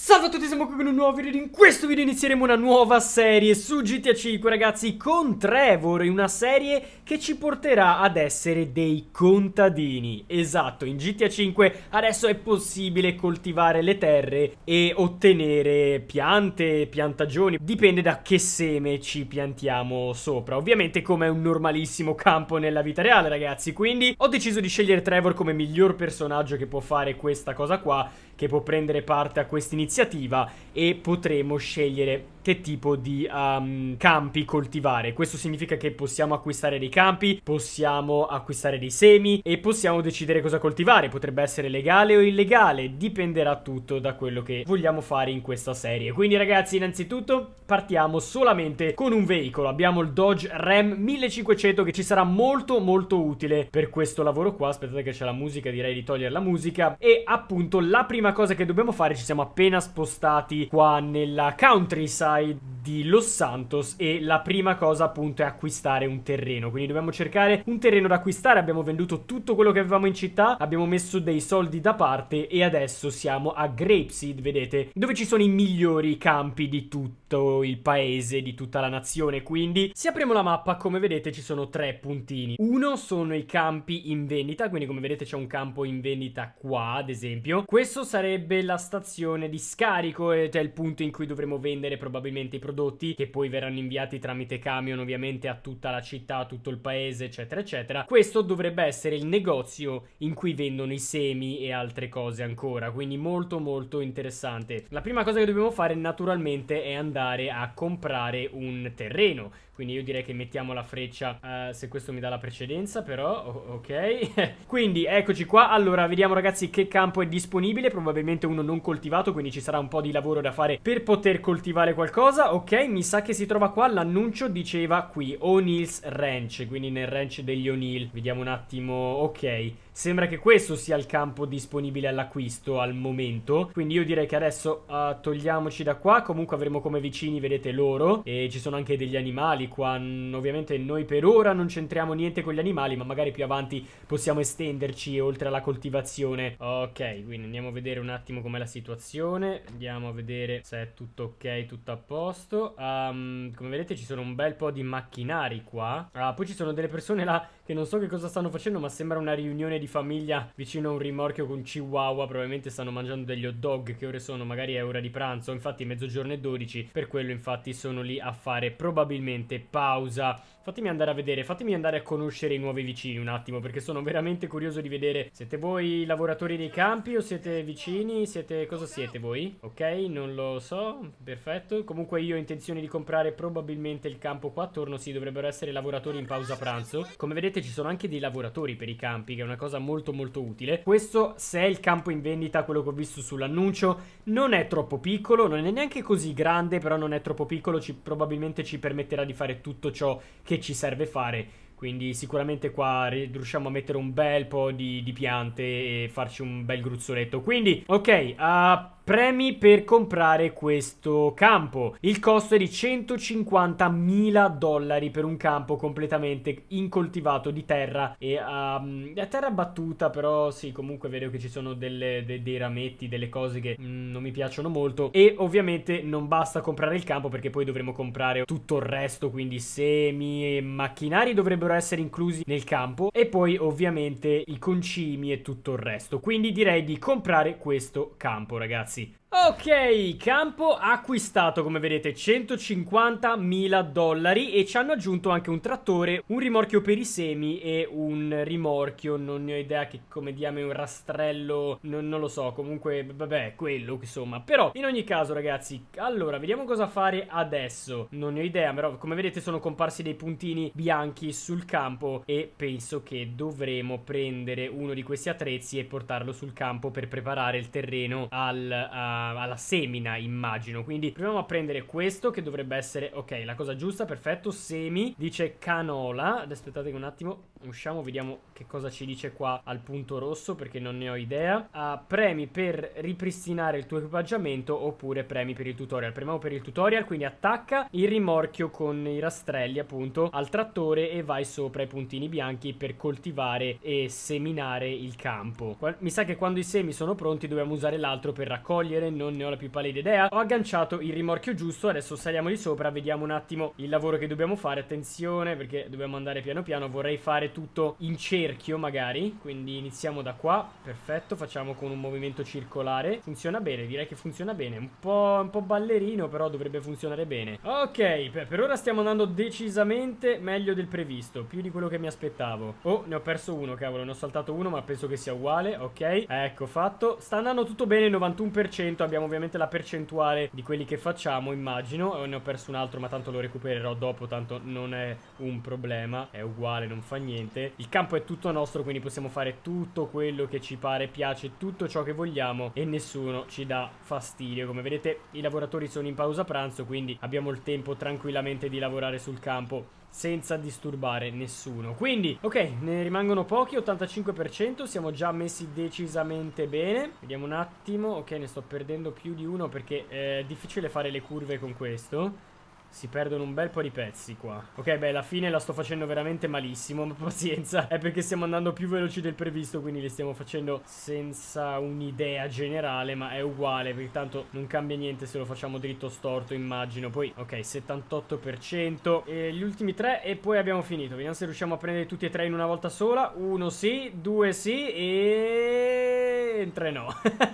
Salve a tutti, siamo qui con un nuovo video in questo video inizieremo una nuova serie su GTA 5 ragazzi con Trevor Una serie che ci porterà ad essere dei contadini Esatto, in GTA 5 adesso è possibile coltivare le terre e ottenere piante, piantagioni Dipende da che seme ci piantiamo sopra Ovviamente come è un normalissimo campo nella vita reale ragazzi Quindi ho deciso di scegliere Trevor come miglior personaggio che può fare questa cosa qua Che può prendere parte a quest'iniziativa iniziativa e potremo scegliere che tipo di um, campi coltivare. Questo significa che possiamo acquistare dei campi, possiamo acquistare dei semi e possiamo decidere cosa coltivare. Potrebbe essere legale o illegale, dipenderà tutto da quello che vogliamo fare in questa serie. Quindi ragazzi, innanzitutto partiamo solamente con un veicolo. Abbiamo il Dodge Ram 1500 che ci sarà molto molto utile per questo lavoro qua. Aspettate che c'è la musica, direi di togliere la musica. E appunto la prima cosa che dobbiamo fare, ci siamo appena spostati qua nella countryside Riverside di Los Santos e la prima cosa appunto è acquistare un terreno, quindi dobbiamo cercare un terreno da acquistare, abbiamo venduto tutto quello che avevamo in città, abbiamo messo dei soldi da parte e adesso siamo a Grapeseed, vedete, dove ci sono i migliori campi di tutto il paese, di tutta la nazione, quindi se apriamo la mappa come vedete ci sono tre puntini, uno sono i campi in vendita, quindi come vedete c'è un campo in vendita qua ad esempio, questo sarebbe la stazione di scarico, eh, cioè il punto in cui dovremo vendere probabilmente probabilmente i prodotti che poi verranno inviati tramite camion ovviamente a tutta la città, a tutto il paese, eccetera, eccetera. Questo dovrebbe essere il negozio in cui vendono i semi e altre cose ancora, quindi molto molto interessante. La prima cosa che dobbiamo fare naturalmente è andare a comprare un terreno quindi io direi che mettiamo la freccia uh, se questo mi dà la precedenza però, ok. quindi eccoci qua, allora vediamo ragazzi che campo è disponibile, probabilmente uno non coltivato, quindi ci sarà un po' di lavoro da fare per poter coltivare qualcosa. Ok, mi sa che si trova qua, l'annuncio diceva qui, O'Neill's Ranch, quindi nel ranch degli O'Neill. Vediamo un attimo, ok. Sembra che questo sia il campo disponibile all'acquisto al momento. Quindi io direi che adesso uh, togliamoci da qua. Comunque avremo come vicini, vedete, loro. E ci sono anche degli animali qua. ovviamente noi per ora non c'entriamo niente con gli animali, ma magari più avanti possiamo estenderci oltre alla coltivazione. Ok, quindi andiamo a vedere un attimo com'è la situazione. Andiamo a vedere se è tutto ok, tutto a posto. Um, come vedete ci sono un bel po' di macchinari qua. Ah, poi ci sono delle persone là che non so che cosa stanno facendo, ma sembra una riunione di famiglia vicino a un rimorchio con Chihuahua. Probabilmente stanno mangiando degli hot dog. Che ore sono? Magari è ora di pranzo. Infatti, mezzogiorno e 12. Per quello, infatti, sono lì a fare probabilmente pausa. Fatemi andare a vedere, fatemi andare a conoscere i nuovi vicini un attimo, perché sono veramente curioso di vedere. Siete voi lavoratori dei campi o siete vicini? Siete... cosa siete voi? Ok, non lo so, perfetto. Comunque io ho intenzione di comprare probabilmente il campo qua attorno, sì, dovrebbero essere lavoratori in pausa pranzo. Come vedete ci sono anche dei lavoratori per i campi, che è una cosa molto molto utile. Questo, se è il campo in vendita, quello che ho visto sull'annuncio, non è troppo piccolo, non è neanche così grande, però non è troppo piccolo, ci, probabilmente ci permetterà di fare tutto ciò che ci serve fare. Quindi sicuramente qua riusciamo a mettere un bel po' di, di piante e farci un bel gruzzoletto. Quindi, ok, a uh, premi per comprare questo campo. Il costo è di 150.000 dollari per un campo completamente incoltivato di terra e um, a terra battuta, però sì, comunque vedo che ci sono delle, de, dei rametti, delle cose che mm, non mi piacciono molto e ovviamente non basta comprare il campo perché poi dovremo comprare tutto il resto, quindi semi e macchinari dovrebbero essere inclusi nel campo e poi ovviamente i concimi e tutto il resto. Quindi direi di comprare questo campo, ragazzi. Nazi Ok, campo acquistato come vedete 150.000 dollari e ci hanno aggiunto anche un trattore, un rimorchio per i semi e un rimorchio, non ne ho idea che come diame un rastrello, non, non, lo so, comunque vabbè quello insomma. Però in ogni caso ragazzi, allora vediamo cosa fare adesso, non ne ho idea però come vedete sono comparsi dei puntini bianchi sul campo e penso che dovremo prendere uno di questi attrezzi e portarlo sul campo per preparare il terreno al... Uh, alla semina, immagino. Quindi proviamo a prendere questo che dovrebbe essere, ok, la cosa giusta, perfetto, semi, dice canola. Aspettate un attimo, usciamo, vediamo che cosa ci dice qua al punto rosso perché non ne ho idea. Uh, premi per ripristinare il tuo equipaggiamento oppure premi per il tutorial. Premiamo per il tutorial, quindi attacca il rimorchio con i rastrelli appunto al trattore e vai sopra i puntini bianchi per coltivare e seminare il campo. Mi sa che quando i semi sono pronti dobbiamo usare l'altro per raccogliere non ne ho la più pallida idea. Ho agganciato il rimorchio giusto, adesso saliamo di sopra, vediamo un attimo il lavoro che dobbiamo fare. Attenzione perché dobbiamo andare piano piano, vorrei fare tutto in cerchio magari, quindi iniziamo da qua, perfetto, facciamo con un movimento circolare. Funziona bene, direi che funziona bene, un po', un po ballerino però dovrebbe funzionare bene. Ok, per ora stiamo andando decisamente meglio del previsto, più di quello che mi aspettavo. Oh, ne ho perso uno, cavolo, ne ho saltato uno ma penso che sia uguale, ok. Ecco, fatto. Sta andando tutto bene, 91% seguito abbiamo ovviamente la percentuale di quelli che facciamo, immagino. Eh, ne ho perso un altro, ma tanto lo recupererò dopo, tanto non è un problema. È uguale, non fa niente. Il campo è tutto nostro, quindi possiamo fare tutto quello che ci pare, piace, tutto ciò che vogliamo e nessuno ci dà fastidio. Come vedete i lavoratori sono in pausa pranzo, quindi abbiamo il tempo tranquillamente di lavorare sul campo senza disturbare nessuno. Quindi, ok, ne rimangono pochi, 85%, siamo già messi decisamente bene. Vediamo un attimo, ok, ne sto perdendo più di uno perché eh, è difficile fare le curve con questo. Si perdono un bel po' di pezzi qua. Ok, beh, la fine la sto facendo veramente malissimo, ma pazienza. È perché stiamo andando più veloci del previsto, quindi le stiamo facendo senza un'idea generale, ma è uguale, perché tanto non cambia niente se lo facciamo dritto o storto, immagino. Poi, ok, 78%. E gli ultimi tre e poi abbiamo finito. Vediamo se riusciamo a prendere tutti e tre in una volta sola. Uno sì, due sì e mentre no.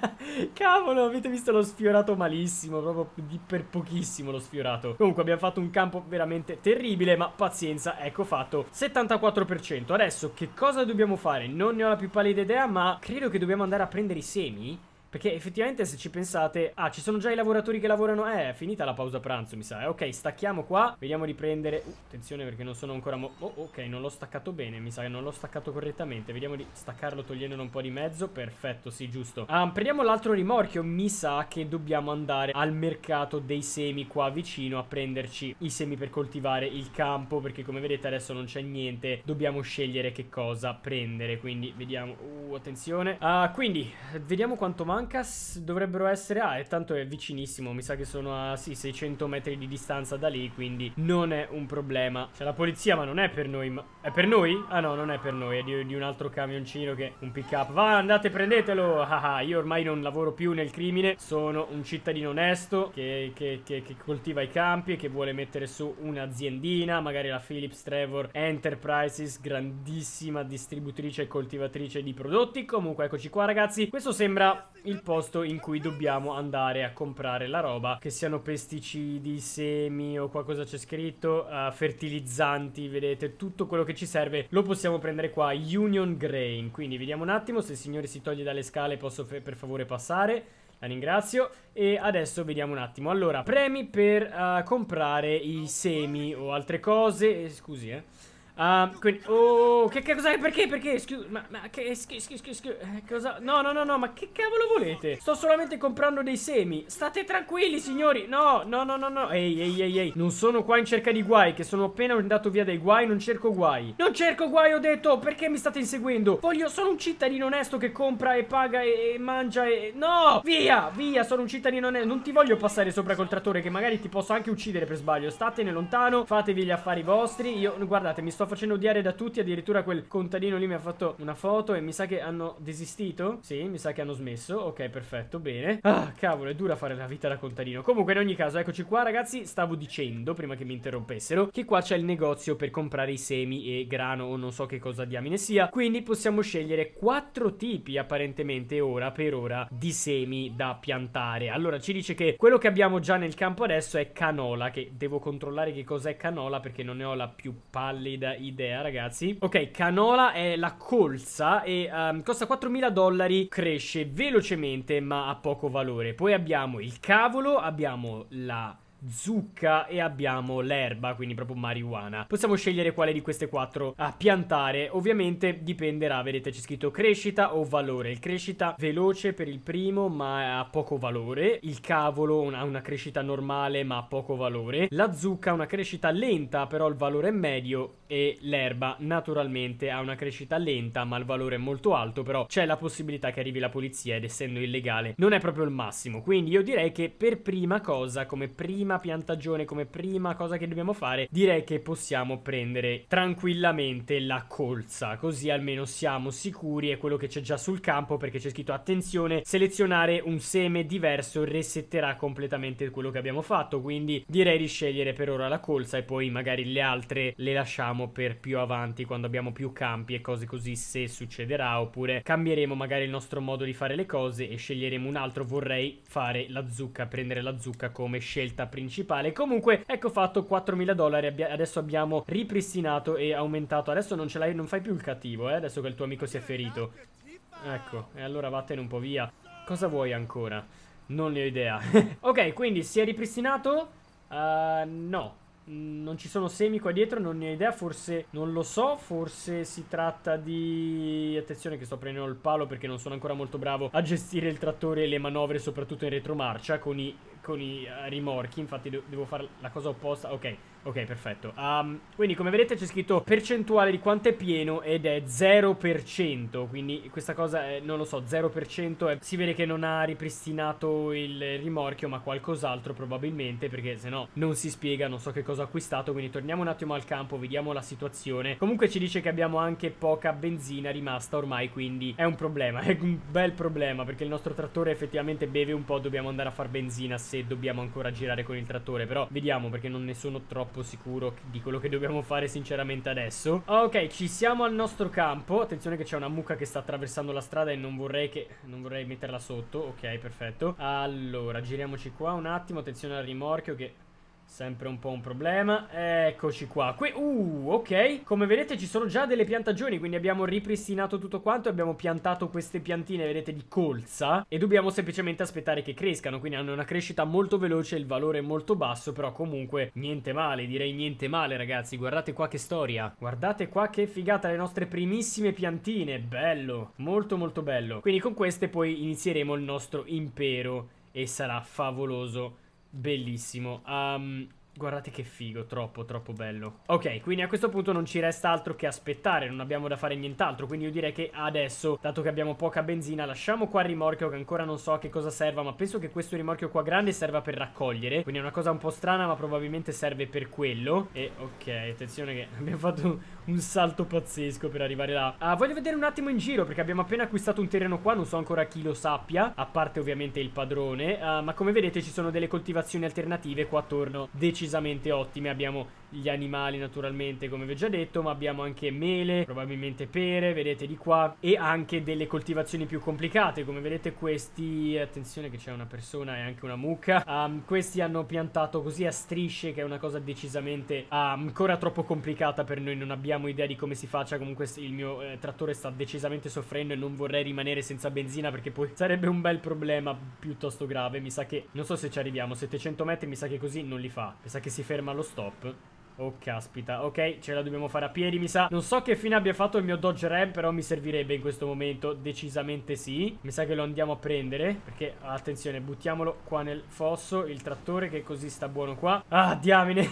Cavolo, avete visto l'ho sfiorato malissimo, proprio di per pochissimo l'ho sfiorato. Comunque abbiamo fatto un campo veramente terribile, ma pazienza, ecco fatto. 74%. Adesso che cosa dobbiamo fare? Non ne ho la più pallida idea, ma credo che dobbiamo andare a prendere i semi perché effettivamente se ci pensate... Ah, ci sono già i lavoratori che lavorano... Eh, è finita la pausa pranzo, mi sa. Eh, ok, stacchiamo qua. Vediamo di prendere... Uh, attenzione perché non sono ancora... Mo... oh, ok, non l'ho staccato bene. Mi sa che non l'ho staccato correttamente. Vediamo di staccarlo togliendolo un po' di mezzo. Perfetto, sì, giusto. Ah, prendiamo l'altro rimorchio. Mi sa che dobbiamo andare al mercato dei semi qua vicino a prenderci i semi per coltivare il campo. Perché come vedete adesso non c'è niente. Dobbiamo scegliere che cosa prendere. Quindi vediamo... Uh, attenzione. Ah, quindi, vediamo quanto manca manca dovrebbero essere... Ah, e tanto è vicinissimo, mi sa che sono a, sì, 600 metri di distanza da lì, quindi non è un problema. C'è cioè, la polizia, ma non è per noi, ma... È per noi? Ah no, non è per noi, è di, di un altro camioncino che... Un pick up. Va, andate, prendetelo! Ah, ah, io ormai non lavoro più nel crimine, sono un cittadino onesto che, che, che, che coltiva i campi e che vuole mettere su un'aziendina, magari la Philips Trevor Enterprises, grandissima distributrice e coltivatrice di prodotti. Comunque, eccoci qua, ragazzi. Questo sembra il il posto in cui dobbiamo andare a comprare la roba, che siano pesticidi, semi o qualcosa c'è scritto, uh, fertilizzanti, vedete, tutto quello che ci serve lo possiamo prendere qua, Union Grain. Quindi vediamo un attimo se il signore si toglie dalle scale, posso per favore passare? La ringrazio. E adesso vediamo un attimo. Allora, premi per uh, comprare i semi o altre cose. Eh, scusi, eh. Um, quindi, oh, che, che cos'è? Perché? Perché? Scusa, ma, ma che scusa, scusa, scusa, eh, cosa? No, no, no, no, ma che cavolo volete? Sto solamente comprando dei semi. State tranquilli, signori. No, no, no, no, no. Ehi, ehi, ehi, ehi. Non sono qua in cerca di guai, che sono appena andato via dai guai, non cerco guai. Non cerco guai, ho detto. Perché mi state inseguendo? Voglio, sono un cittadino onesto che compra e paga e, e mangia e... No! Via, via, sono un cittadino onesto. Non ti voglio passare sopra col trattore, che magari ti posso anche uccidere per sbaglio. Statene lontano, fatevi gli affari vostri. Io, guardate, mi sto sto facendo odiare da tutti. Addirittura quel contadino lì mi ha fatto una foto e mi sa che hanno desistito. Sì, mi sa che hanno smesso. Ok, perfetto, bene. Ah, cavolo, è dura fare la vita da contadino. Comunque, in ogni caso, eccoci qua, ragazzi. Stavo dicendo, prima che mi interrompessero, che qua c'è il negozio per comprare i semi e grano o non so che cosa diamine sia. Quindi possiamo scegliere quattro tipi, apparentemente, ora per ora, di semi da piantare. Allora, ci dice che quello che abbiamo già nel campo adesso è canola, che devo controllare che cos'è canola perché non ne ho la più pallida idea, ragazzi. Ok, canola è la colza e um, costa 4.000 dollari, cresce velocemente ma ha poco valore. Poi abbiamo il cavolo, abbiamo la zucca e abbiamo l'erba, quindi proprio marijuana. Possiamo scegliere quale di queste quattro a ah, piantare, ovviamente dipenderà, vedete c'è scritto crescita o valore, il crescita veloce per il primo ma ha poco valore, il cavolo ha una crescita normale ma ha poco valore, la zucca ha una crescita lenta però il valore è medio e l'erba naturalmente ha una crescita lenta ma il valore è molto alto, però c'è la possibilità che arrivi la polizia ed essendo illegale non è proprio il massimo, quindi io direi che per prima cosa, come prima prima piantagione, come prima cosa che dobbiamo fare, direi che possiamo prendere tranquillamente la colza, così almeno siamo sicuri è quello che c'è già sul campo perché c'è scritto attenzione, selezionare un seme diverso resetterà completamente quello che abbiamo fatto, quindi direi di scegliere per ora la colza e poi magari le altre le lasciamo per più avanti quando abbiamo più campi e cose così se succederà oppure cambieremo magari il nostro modo di fare le cose e sceglieremo un altro vorrei fare la zucca, prendere la zucca come scelta principale principale. Comunque, ecco fatto 4.000 dollari. Abbia adesso abbiamo ripristinato e aumentato. Adesso non ce l'hai, non fai più il cattivo, eh? Adesso che il tuo amico si è ferito. Ecco, e allora vattene un po' via. Cosa vuoi ancora? Non ne ho idea. ok, quindi si è ripristinato? Uh, no. Non ci sono semi qua dietro, non ne ho idea, forse non lo so, forse si tratta di... Attenzione che sto prendendo il palo perché non sono ancora molto bravo a gestire il trattore e le manovre soprattutto in retromarcia con i con piccoli eh, rimorchi, infatti devo fare la cosa opposta. Ok, ok, perfetto. Um, quindi come vedete c'è scritto percentuale di quanto è pieno ed è 0%, quindi questa cosa è, non lo so, 0% è, si vede che non ha ripristinato il rimorchio ma qualcos'altro probabilmente perché se no non si spiega, non so che cosa ho acquistato, quindi torniamo un attimo al campo, vediamo la situazione. Comunque ci dice che abbiamo anche poca benzina rimasta ormai, quindi è un problema, è un bel problema perché il nostro trattore effettivamente beve un po', dobbiamo andare a far benzina se se dobbiamo ancora girare con il trattore Però vediamo perché non ne sono troppo sicuro di quello che dobbiamo fare sinceramente adesso Ok ci siamo al nostro campo Attenzione che c'è una mucca che sta attraversando la strada e non vorrei che... Non vorrei metterla sotto Ok perfetto Allora giriamoci qua un attimo Attenzione al rimorchio che Sempre un po' un problema Eccoci qua Qui, Uh, ok Come vedete ci sono già delle piantagioni Quindi abbiamo ripristinato tutto quanto abbiamo piantato queste piantine, vedete, di colza E dobbiamo semplicemente aspettare che crescano Quindi hanno una crescita molto veloce Il valore è molto basso Però comunque niente male Direi niente male, ragazzi Guardate qua che storia Guardate qua che figata Le nostre primissime piantine Bello Molto molto bello Quindi con queste poi inizieremo il nostro impero E sarà favoloso Bellissimo. Um, guardate che figo, troppo, troppo bello. Ok, quindi a questo punto non ci resta altro che aspettare, non abbiamo da fare nient'altro, quindi io direi che adesso, dato che abbiamo poca benzina, lasciamo qua il rimorchio che ancora non so a che cosa serva, ma penso che questo rimorchio qua grande serva per raccogliere, quindi è una cosa un po' strana, ma probabilmente serve per quello. E ok, attenzione che abbiamo fatto un salto pazzesco per arrivare là. Ah, voglio vedere un attimo in giro perché abbiamo appena acquistato un terreno qua, non so ancora chi lo sappia, a parte ovviamente il padrone, ah, ma come vedete ci sono delle coltivazioni alternative qua attorno decisamente ottime. Abbiamo gli animali naturalmente come vi ho già detto ma abbiamo anche mele, probabilmente pere, vedete di qua e anche delle coltivazioni più complicate come vedete questi, attenzione che c'è una persona e anche una mucca, um, questi hanno piantato così a strisce che è una cosa decisamente um, ancora troppo complicata per noi, non abbiamo idea di come si faccia comunque il mio eh, trattore sta decisamente soffrendo e non vorrei rimanere senza benzina perché poi sarebbe un bel problema piuttosto grave, mi sa che non so se ci arriviamo, 700 metri mi sa che così non li fa, mi sa che si ferma allo stop Oh caspita, ok ce la dobbiamo fare a piedi mi sa Non so che fine abbia fatto il mio dodge ram però mi servirebbe in questo momento Decisamente sì Mi sa che lo andiamo a prendere Perché attenzione buttiamolo qua nel fosso Il trattore che così sta buono qua Ah diamine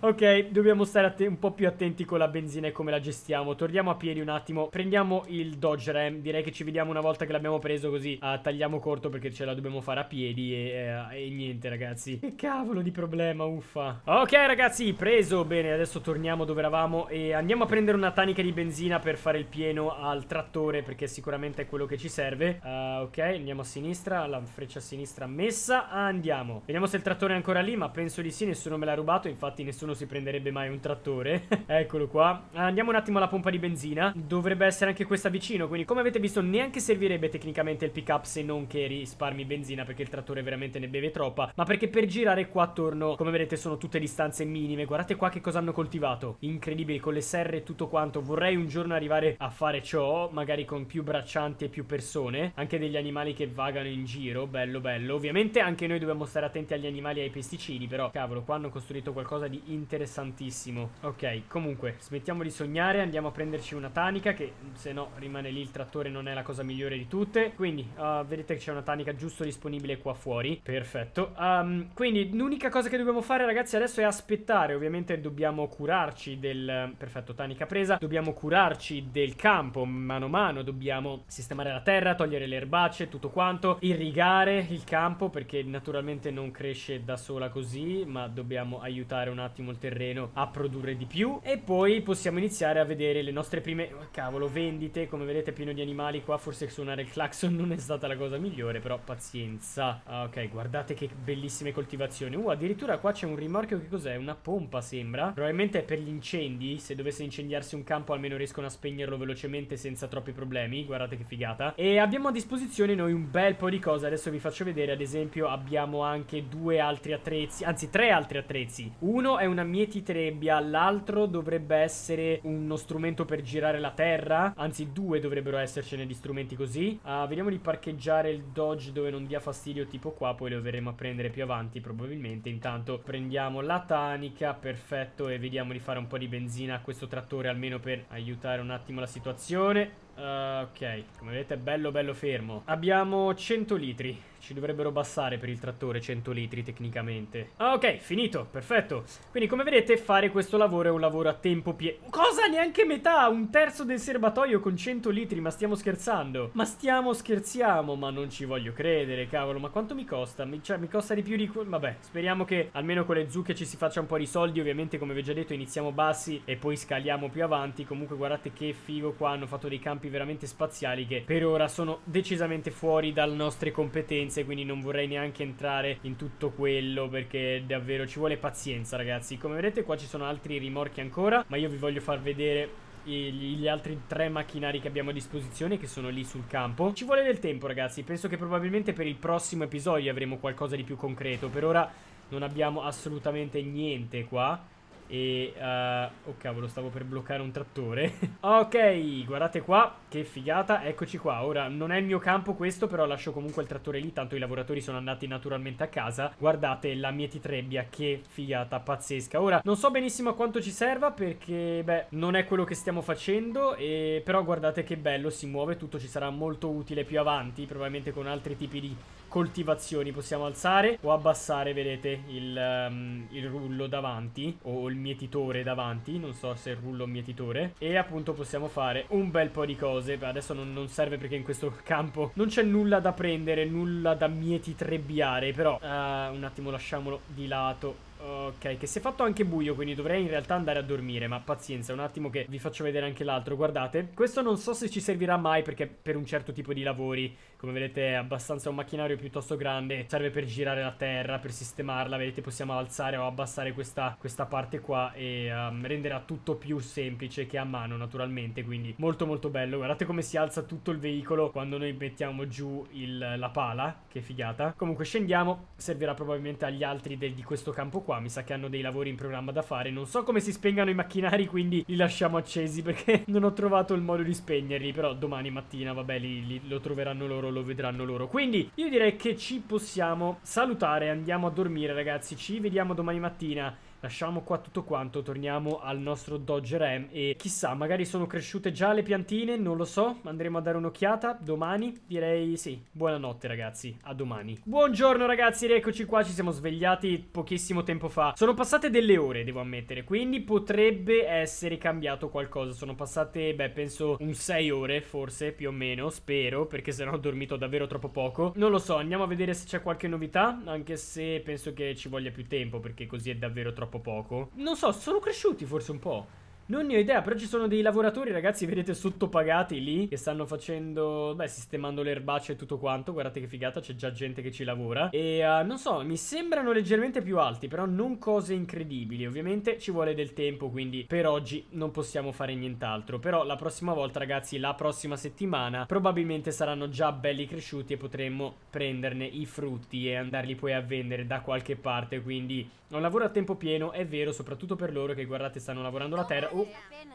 Ok dobbiamo stare un po' più attenti con la benzina e come la gestiamo Torniamo a piedi un attimo Prendiamo il dodge ram Direi che ci vediamo una volta che l'abbiamo preso così ah, Tagliamo corto perché ce la dobbiamo fare a piedi e, eh, e niente ragazzi Che cavolo di problema uffa Ok ragazzi preso preso, bene, adesso torniamo dove eravamo e andiamo a prendere una tanica di benzina per fare il pieno al trattore perché sicuramente è quello che ci serve. Uh, ok, andiamo a sinistra, la freccia a sinistra messa, andiamo. Vediamo se il trattore è ancora lì, ma penso di sì, nessuno me l'ha rubato, infatti nessuno si prenderebbe mai un trattore. Eccolo qua. Uh, andiamo un attimo alla pompa di benzina, dovrebbe essere anche questa vicino, quindi come avete visto neanche servirebbe tecnicamente il pick up se non che risparmi benzina perché il trattore veramente ne beve troppa, ma perché per girare qua attorno, come vedete, sono tutte distanze minime, guardate parte qua che cosa hanno coltivato? Incredibile, con le serre e tutto quanto. Vorrei un giorno arrivare a fare ciò, magari con più braccianti e più persone. Anche degli animali che vagano in giro, bello bello. Ovviamente anche noi dobbiamo stare attenti agli animali e ai pesticidi, però cavolo, qua hanno costruito qualcosa di interessantissimo. Ok, comunque, smettiamo di sognare, andiamo a prenderci una tanica che mm, se no rimane lì il trattore, non è la cosa migliore di tutte. Quindi, uh, vedete che c'è una tanica giusto disponibile qua fuori. Perfetto. Um, quindi l'unica cosa che dobbiamo fare ragazzi adesso è aspettare ovviamente sicuramente dobbiamo curarci del... Perfetto, tanica presa. Dobbiamo curarci del campo mano a mano, dobbiamo sistemare la terra, togliere le erbacce, tutto quanto, irrigare il campo perché naturalmente non cresce da sola così, ma dobbiamo aiutare un attimo il terreno a produrre di più. E poi possiamo iniziare a vedere le nostre prime... Oh, cavolo, vendite, come vedete pieno di animali qua, forse suonare il clacson non è stata la cosa migliore, però pazienza. Ah, ok, guardate che bellissime coltivazioni. Uh, addirittura qua c'è un rimorchio che cos'è? Una pompa, sì sembra. Probabilmente per gli incendi, se dovesse incendiarsi un campo almeno riescono a spegnerlo velocemente senza troppi problemi. Guardate che figata. E abbiamo a disposizione noi un bel po' di cose. Adesso vi faccio vedere, ad esempio, abbiamo anche due altri attrezzi, anzi tre altri attrezzi. Uno è una mietitrebbia, l'altro dovrebbe essere uno strumento per girare la terra, anzi due dovrebbero essercene di strumenti così. Uh, vediamo di parcheggiare il dodge dove non dia fastidio tipo qua, poi lo verremo a prendere più avanti probabilmente. Intanto prendiamo la tanica, perfetto perfetto e vediamo di fare un po' di benzina a questo trattore almeno per aiutare un attimo la situazione eh, ok, come vedete è bello bello fermo Abbiamo 100 litri Ci dovrebbero bastare per il trattore 100 litri tecnicamente ah, Ok, finito, perfetto Quindi come vedete fare questo lavoro è un lavoro a tempo pieno Cosa? Neanche metà? Un terzo del serbatoio con 100 litri? Ma stiamo scherzando? Ma stiamo scherziamo? Ma non ci voglio credere, cavolo Ma quanto mi costa? Mi, cioè, mi costa di più di... Vabbè, speriamo che almeno con le zucche ci si faccia un po' di soldi Ovviamente come vi ho già detto iniziamo bassi e poi scaliamo più avanti Comunque guardate che figo qua hanno fatto dei campi campi veramente spaziali che per ora sono decisamente fuori dalle nostre competenze, quindi non vorrei neanche entrare in tutto quello perché davvero ci vuole pazienza ragazzi. Come vedete qua ci sono altri rimorchi ancora, ma io vi voglio far vedere gli altri tre macchinari che abbiamo a disposizione che sono lì sul campo. Ci vuole del tempo ragazzi, penso che probabilmente per il prossimo episodio avremo qualcosa di più concreto, per ora non abbiamo assolutamente niente qua. E... Uh, oh cavolo, stavo per bloccare un trattore. ok, guardate qua, che figata, eccoci qua. Ora, non è il mio campo questo, però lascio comunque il trattore lì, tanto i lavoratori sono andati naturalmente a casa. Guardate la mietitrebbia, che figata, pazzesca. Ora, non so benissimo a quanto ci serva, perché, beh, non è quello che stiamo facendo, e... però guardate che bello, si muove tutto, ci sarà molto utile più avanti, probabilmente con altri tipi di coltivazioni possiamo alzare o abbassare, vedete, il, um, il rullo davanti o il mietitore davanti, non so se è il rullo o mietitore. E appunto possiamo fare un bel po' di cose. Adesso non, non serve perché in questo campo non c'è nulla da prendere, nulla da mietitrebbiare, però uh, un attimo lasciamolo di lato. Ok, che si è fatto anche buio, quindi dovrei in realtà andare a dormire, ma pazienza, un attimo che vi faccio vedere anche l'altro, guardate. Questo non so se ci servirà mai perché per un certo tipo di lavori come vedete è abbastanza un macchinario piuttosto grande, serve per girare la terra, per sistemarla, vedete possiamo alzare o abbassare questa, questa parte qua e um, renderà tutto più semplice che a mano naturalmente, quindi molto molto bello. Guardate come si alza tutto il veicolo quando noi mettiamo giù il, la pala, che figata. Comunque scendiamo, servirà probabilmente agli altri del, di questo campo qua, mi sa che hanno dei lavori in programma da fare, non so come si spengano i macchinari quindi li lasciamo accesi perché non ho trovato il modo di spegnerli, però domani mattina vabbè li, li, lo troveranno loro lo vedranno loro. Quindi io direi che ci possiamo salutare, andiamo a dormire ragazzi, ci vediamo domani mattina. Lasciamo qua tutto quanto, torniamo al nostro Dodge Ram e chissà, magari sono cresciute già le piantine, non lo so, andremo a dare un'occhiata domani, direi sì. Buonanotte ragazzi, a domani. Buongiorno ragazzi, rieccoci qua, ci siamo svegliati pochissimo tempo fa. Sono passate delle ore, devo ammettere, quindi potrebbe essere cambiato qualcosa. Sono passate, beh, penso un 6 ore, forse, più o meno, spero, perché sennò ho dormito davvero troppo poco. Non lo so, andiamo a vedere se c'è qualche novità, anche se penso che ci voglia più tempo, perché così è davvero troppo troppo poco. Non so, sono cresciuti forse un po'. Non ne ho idea, però ci sono dei lavoratori, ragazzi, vedete, sottopagati lì, che stanno facendo, beh, sistemando le erbacce e tutto quanto. Guardate che figata, c'è già gente che ci lavora. E, uh, non so, mi sembrano leggermente più alti, però non cose incredibili. Ovviamente ci vuole del tempo, quindi per oggi non possiamo fare nient'altro. Però la prossima volta, ragazzi, la prossima settimana, probabilmente saranno già belli cresciuti e potremmo prenderne i frutti e andarli poi a vendere da qualche parte. Quindi, un lavoro a tempo pieno, è vero, soprattutto per loro che, guardate, stanno lavorando la terra oh,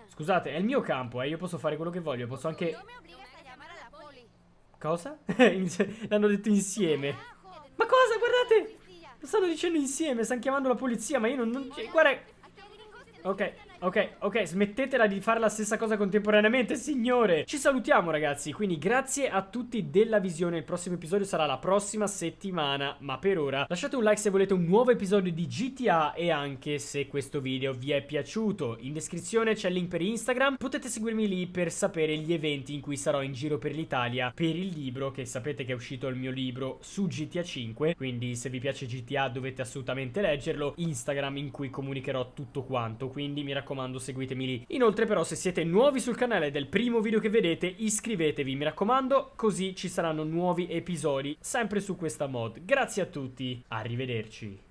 Scusate, è il mio campo, eh. Io posso fare quello che voglio. Posso anche... Cosa? L'hanno detto insieme. Ma cosa? Guardate! Lo stanno dicendo insieme. Stanno chiamando la polizia, ma io non... non... Cioè, guarda... Ok. Ok, ok, smettetela di fare la stessa cosa contemporaneamente, signore. Ci salutiamo, ragazzi. Quindi grazie a tutti della visione. Il prossimo episodio sarà la prossima settimana. Ma per ora lasciate un like se volete un nuovo episodio di GTA e anche se questo video vi è piaciuto. In descrizione c'è il link per Instagram. Potete seguirmi lì per sapere gli eventi in cui sarò in giro per l'Italia per il libro, che sapete che è uscito il mio libro su GTA 5. Quindi se vi piace GTA dovete assolutamente leggerlo. Instagram in cui comunicherò tutto quanto. Quindi mi raccomando raccomando seguitemi lì. Inoltre però se siete nuovi sul canale ed è il primo video che vedete iscrivetevi mi raccomando così ci saranno nuovi episodi sempre su questa mod. Grazie a tutti, arrivederci.